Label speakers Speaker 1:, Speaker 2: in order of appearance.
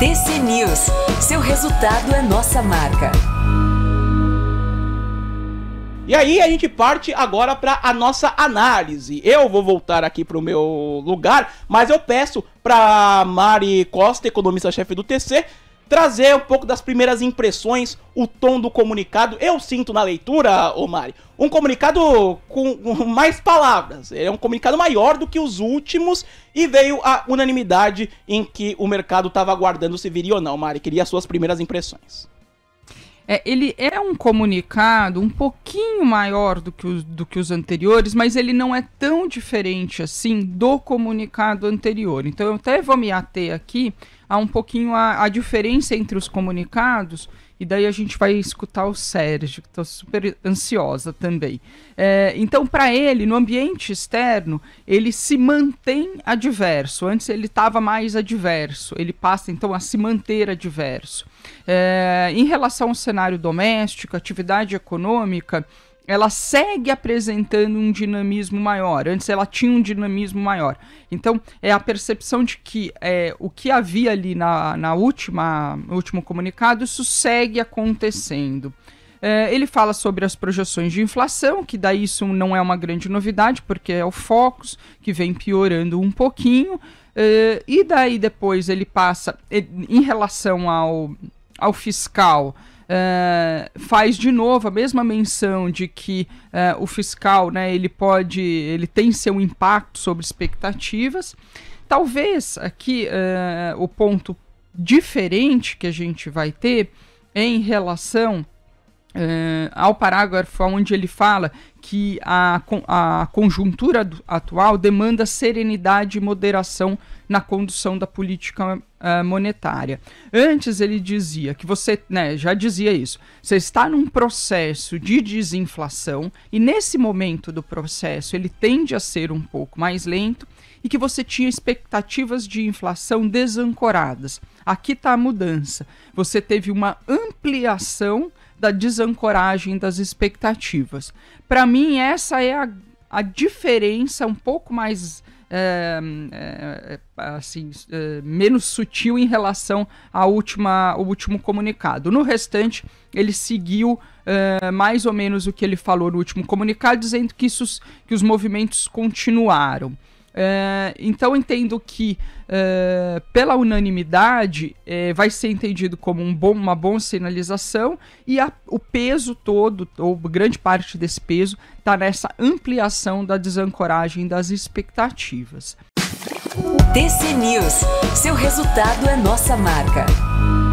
Speaker 1: TC News. Seu resultado é nossa marca. E aí a gente parte agora para a nossa análise. Eu vou voltar aqui para o meu lugar, mas eu peço para Mari Costa, economista-chefe do TC, trazer um pouco das primeiras impressões, o tom do comunicado. Eu sinto na leitura, Omari, um comunicado com mais palavras. Ele é um comunicado maior do que os últimos e veio a unanimidade em que o mercado estava aguardando se viria ou não. Mari, queria as suas primeiras impressões.
Speaker 2: É, ele é um comunicado um pouquinho maior do que, os, do que os anteriores, mas ele não é tão diferente assim do comunicado anterior. Então eu até vou me ater aqui há um pouquinho a, a diferença entre os comunicados. E daí a gente vai escutar o Sérgio, que estou tá super ansiosa também. É, então, para ele, no ambiente externo, ele se mantém adverso. Antes ele estava mais adverso, ele passa então a se manter adverso. É, em relação ao cenário doméstico, atividade econômica, ela segue apresentando um dinamismo maior. Antes ela tinha um dinamismo maior. Então, é a percepção de que é, o que havia ali na, na última, no último comunicado, isso segue acontecendo. É, ele fala sobre as projeções de inflação, que daí isso não é uma grande novidade, porque é o Focus, que vem piorando um pouquinho. É, e daí depois ele passa, em relação ao, ao fiscal, eh, faz de novo a mesma menção de que uh, o fiscal, né, ele pode, ele tem seu impacto sobre expectativas. Talvez aqui uh, o ponto diferente que a gente vai ter em relação é, ao parágrafo onde ele fala que a, a conjuntura atual demanda serenidade e moderação na condução da política uh, monetária. Antes ele dizia que você, né, já dizia isso, você está num processo de desinflação e nesse momento do processo ele tende a ser um pouco mais lento e que você tinha expectativas de inflação desancoradas. Aqui está a mudança. Você teve uma ampliação da desancoragem das expectativas. Para mim, essa é a, a diferença um pouco mais. É, é, assim, é, menos sutil em relação à última, ao último comunicado. No restante, ele seguiu mais ou menos o que ele falou no último comunicado, dizendo que, isso, que os movimentos continuaram. É, então entendo que é, pela unanimidade é, vai ser entendido como um bom, uma boa sinalização e a, o peso todo, ou grande parte desse peso, está nessa ampliação da desancoragem das expectativas. TC News, seu resultado é nossa marca.